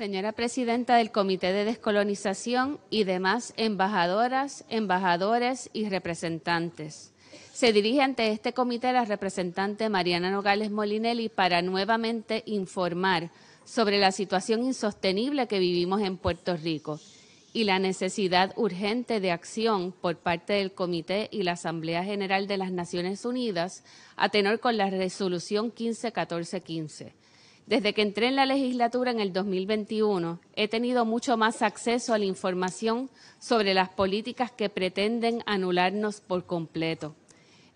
Señora Presidenta del Comité de Descolonización y demás embajadoras, embajadores y representantes. Se dirige ante este comité la representante Mariana Nogales Molinelli para nuevamente informar sobre la situación insostenible que vivimos en Puerto Rico y la necesidad urgente de acción por parte del Comité y la Asamblea General de las Naciones Unidas a tenor con la resolución 151415 desde que entré en la legislatura en el 2021, he tenido mucho más acceso a la información sobre las políticas que pretenden anularnos por completo.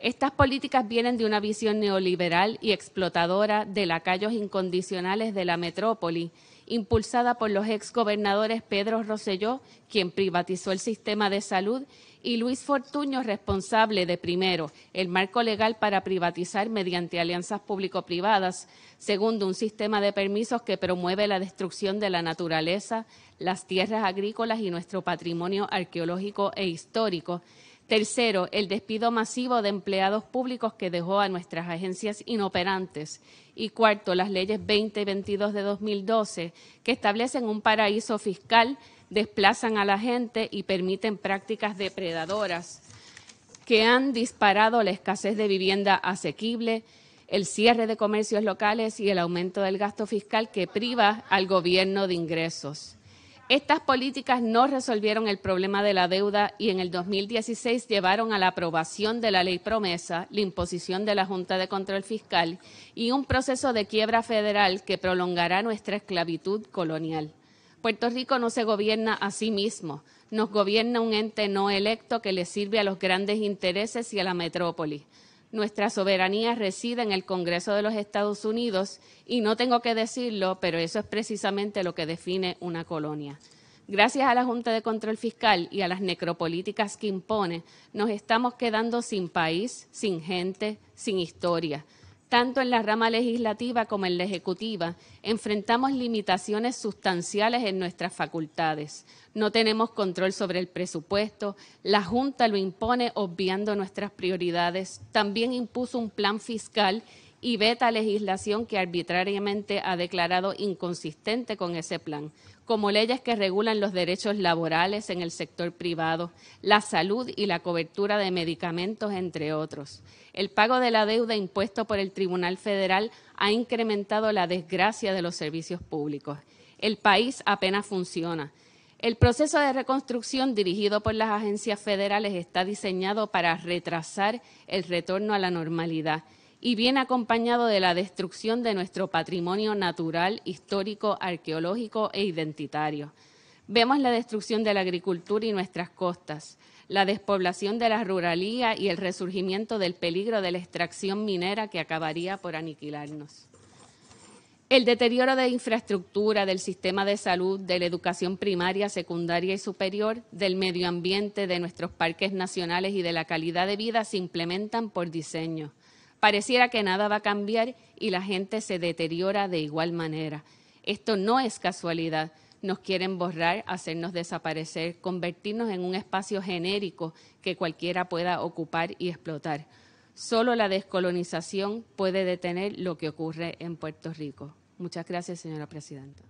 Estas políticas vienen de una visión neoliberal y explotadora de lacayos incondicionales de la metrópoli impulsada por los exgobernadores Pedro Rosselló, quien privatizó el sistema de salud, y Luis Fortuño, responsable de primero, el marco legal para privatizar mediante alianzas público-privadas, segundo, un sistema de permisos que promueve la destrucción de la naturaleza, las tierras agrícolas y nuestro patrimonio arqueológico e histórico, Tercero, el despido masivo de empleados públicos que dejó a nuestras agencias inoperantes. Y cuarto, las leyes 20 y 22 de 2012, que establecen un paraíso fiscal, desplazan a la gente y permiten prácticas depredadoras que han disparado la escasez de vivienda asequible, el cierre de comercios locales y el aumento del gasto fiscal que priva al gobierno de ingresos. Estas políticas no resolvieron el problema de la deuda y en el 2016 llevaron a la aprobación de la ley promesa, la imposición de la Junta de Control Fiscal y un proceso de quiebra federal que prolongará nuestra esclavitud colonial. Puerto Rico no se gobierna a sí mismo, nos gobierna un ente no electo que le sirve a los grandes intereses y a la metrópoli. Nuestra soberanía reside en el Congreso de los Estados Unidos y no tengo que decirlo, pero eso es precisamente lo que define una colonia. Gracias a la Junta de Control Fiscal y a las necropolíticas que impone, nos estamos quedando sin país, sin gente, sin historia tanto en la rama legislativa como en la ejecutiva, enfrentamos limitaciones sustanciales en nuestras facultades. No tenemos control sobre el presupuesto, la Junta lo impone obviando nuestras prioridades, también impuso un plan fiscal y veta legislación que arbitrariamente ha declarado inconsistente con ese plan, como leyes que regulan los derechos laborales en el sector privado, la salud y la cobertura de medicamentos, entre otros. El pago de la deuda impuesto por el Tribunal Federal ha incrementado la desgracia de los servicios públicos. El país apenas funciona. El proceso de reconstrucción dirigido por las agencias federales está diseñado para retrasar el retorno a la normalidad y viene acompañado de la destrucción de nuestro patrimonio natural, histórico, arqueológico e identitario. Vemos la destrucción de la agricultura y nuestras costas, la despoblación de la ruralía y el resurgimiento del peligro de la extracción minera que acabaría por aniquilarnos. El deterioro de infraestructura, del sistema de salud, de la educación primaria, secundaria y superior, del medio ambiente, de nuestros parques nacionales y de la calidad de vida se implementan por diseño pareciera que nada va a cambiar y la gente se deteriora de igual manera. Esto no es casualidad. Nos quieren borrar, hacernos desaparecer, convertirnos en un espacio genérico que cualquiera pueda ocupar y explotar. Solo la descolonización puede detener lo que ocurre en Puerto Rico. Muchas gracias, señora presidenta.